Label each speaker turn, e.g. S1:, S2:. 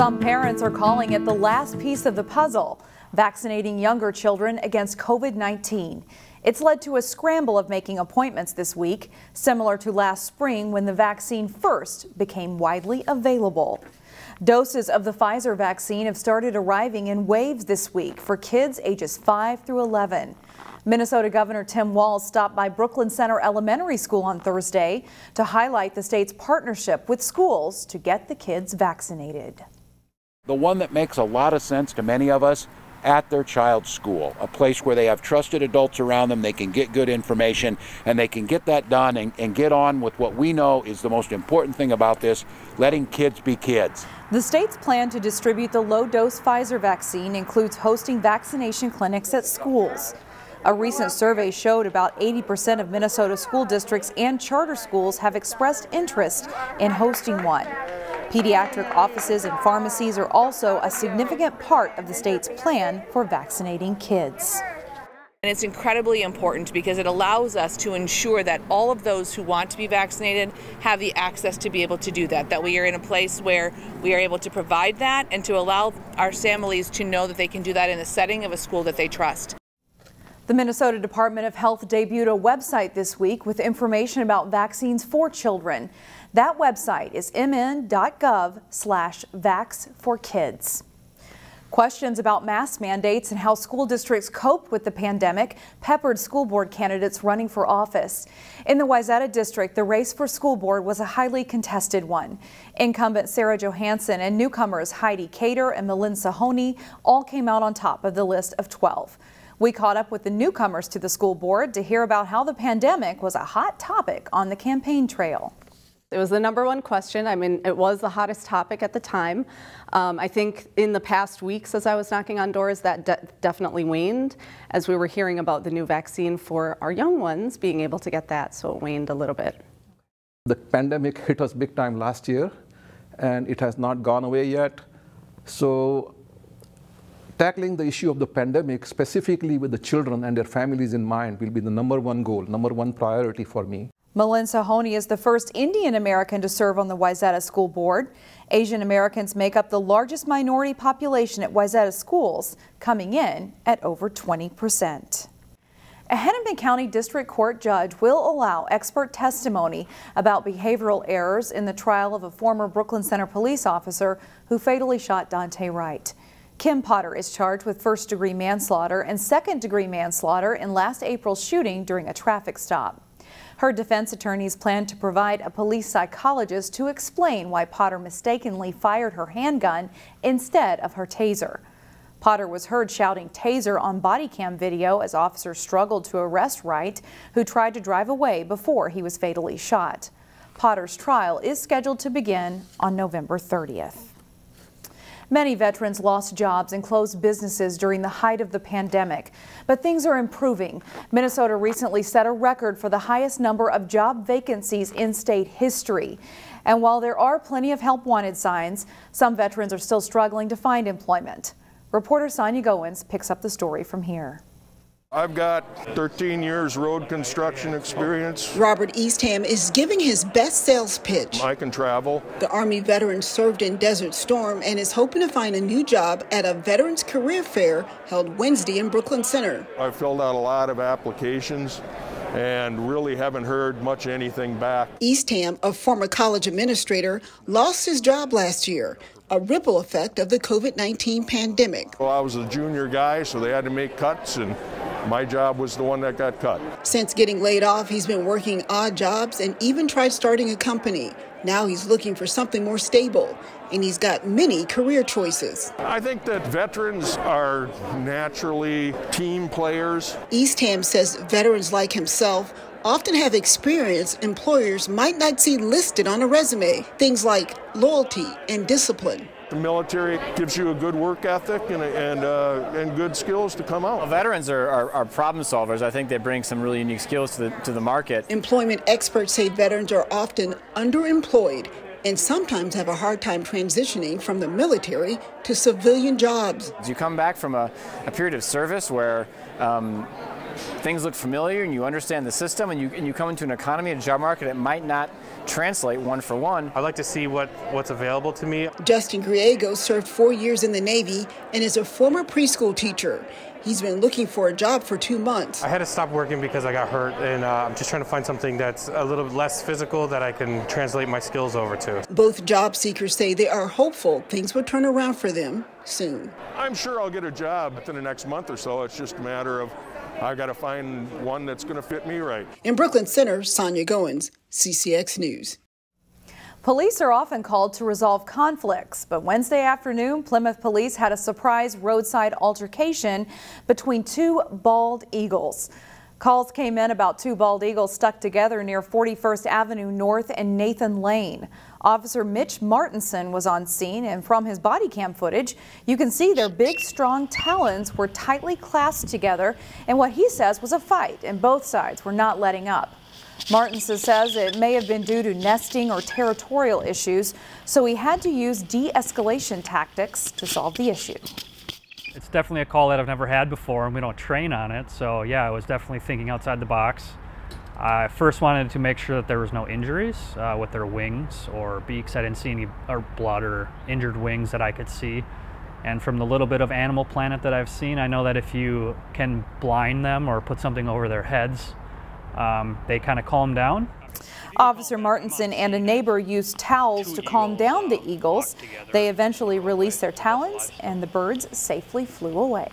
S1: Some parents are calling it the last piece of the puzzle, vaccinating younger children against COVID-19. It's led to a scramble of making appointments this week, similar to last spring when the vaccine first became widely available. Doses of the Pfizer vaccine have started arriving in waves this week for kids ages 5 through 11. Minnesota Governor Tim Walz stopped by Brooklyn Center Elementary School on Thursday to highlight the state's partnership with schools to get the kids vaccinated.
S2: The one that makes a lot of sense to many of us at their child's school, a place where they have trusted adults around them, they can get good information, and they can get that done and, and, get on with what we know is the most important thing about this letting kids be kids. The
S1: state's plan to distribute the low dose Pfizer vaccine includes hosting vaccination clinics at schools. A recent survey showed about 80% of Minnesota school districts and charter schools have expressed interest in hosting one. Pediatric offices and pharmacies are also a significant part of the state's plan for vaccinating kids. And it's incredibly important because it allows us to ensure that all of those who want to be vaccinated have the access to be able to do that, that we are in a place where we are able to provide that and to allow our families to know that they can do that in the setting of a school that they trust. The Minnesota Department of Health debuted a website this week with information about vaccines for children. That website is mn.gov slash vax for kids. Questions about mask mandates and how school districts cope with the pandemic peppered school board candidates running for office. In the Wayzata district, the race for school board was a highly contested one. Incumbent Sarah Johansson and newcomers Heidi Cater and Melinda Honey all came out on top of the list of 12. We caught up with the newcomers to the school board to hear about how the pandemic was a hot topic on the campaign trail. It was the number one question. I mean, it was the hottest topic at the time. Um, I think in the past weeks, as I was knocking on doors, that de definitely waned as we were hearing about the new vaccine for our young ones being able to get that, so it waned a little bit. The pandemic hit us big time last year, and it has not gone away yet. So tackling the issue of the pandemic, specifically with the children and their families in mind, will be the number one goal, number one priority for me. Malin Sahoni is the first Indian American to serve on the Wayzata School Board. Asian Americans make up the largest minority population at Wayzata schools, coming in at over 20%. A Hennepin County District Court judge will allow expert testimony about behavioral errors in the trial of a former Brooklyn Center police officer who fatally shot Dante Wright. Kim Potter is charged with first degree manslaughter and second degree manslaughter in last April's shooting during a traffic stop. Her defense attorneys plan to provide a police psychologist to explain why Potter mistakenly fired her handgun instead of her taser. Potter was heard shouting taser on body cam video as officers struggled to arrest Wright, who tried to drive away before he was fatally shot. Potter's trial is scheduled to begin on November 30th. Many veterans lost jobs and closed businesses during the height of the pandemic. But things are improving. Minnesota recently set a record for the highest number of job vacancies in state history. And while there are plenty of help wanted signs, some veterans are still struggling to find employment. Reporter Sonia Goins picks up the story from here.
S3: I've got 13 years road construction experience.
S2: Robert Eastham is giving his best sales pitch.
S3: I can travel.
S2: The Army veteran served in Desert Storm and is hoping to find a new job at a Veterans Career Fair held Wednesday in Brooklyn Center.
S3: I filled out a lot of applications and really haven't heard much anything back.
S2: Eastham, a former college administrator, lost his job last year, a ripple effect of the COVID 19 pandemic.
S3: Well, I was a junior guy, so they had to make cuts, and my job was the one that got cut.
S2: Since getting laid off, he's been working odd jobs and even tried starting a company. Now he's looking for something more stable, and he's got many career choices.
S3: I think that veterans are naturally team players.
S2: Eastham says veterans like himself often have experience employers might not see listed on a resume, things like loyalty and discipline.
S3: The military gives you a good work ethic and, and, uh, and good skills to come out. Well, veterans are, are, are, problem solvers. I think they bring some really unique skills to the, to the market. Employment experts say
S2: veterans are often underemployed and sometimes have a hard time transitioning from the military to civilian jobs. You come back from a, a period of service where um, things look familiar and you understand the system and you, and you come into an economy and job market, it might not translate one for one. I'd like to see what, what's available to me. Justin Griego served four years in the Navy and is a former preschool teacher. He's been looking for a job for two months.
S3: I had to stop working because I got hurt, and uh, I'm just trying to find something that's a little less physical that I can translate my skills over to.
S2: Both job seekers say they are hopeful things will turn around for them soon.
S3: I'm sure I'll get a job within the next month or so. It's just a matter of I got to find one that's going to fit me right.
S2: In Brooklyn Center, Sonia Goins, CCX News. Police are often called to resolve conflicts, but Wednesday
S1: afternoon, Plymouth police had a surprise roadside altercation between two bald eagles. Calls came in about two bald eagles stuck together near 41st Avenue North and Nathan Lane. Officer Mitch Martinson was on scene, and from his body cam footage, you can see their big, strong talons were tightly clasped together And what he says was a fight, and both sides were not letting up. Martinson says it may have been due to nesting or territorial issues, so he had to use de escalation tactics to solve the issue. It's definitely a call that I've never had before, and we don't train on it. So yeah, I was definitely thinking outside the box. I first wanted to make sure that there was no injuries uh, with their wings or beaks. I didn't see any or uh, blood or injured wings that I could see. And from the little bit of Animal Planet that I've seen, I know that if you can blind them or put something over their heads, um, they kind of calm down Officer Martinson and a neighbor used towels to calm down the eagles. They eventually released their talons and the birds safely flew away.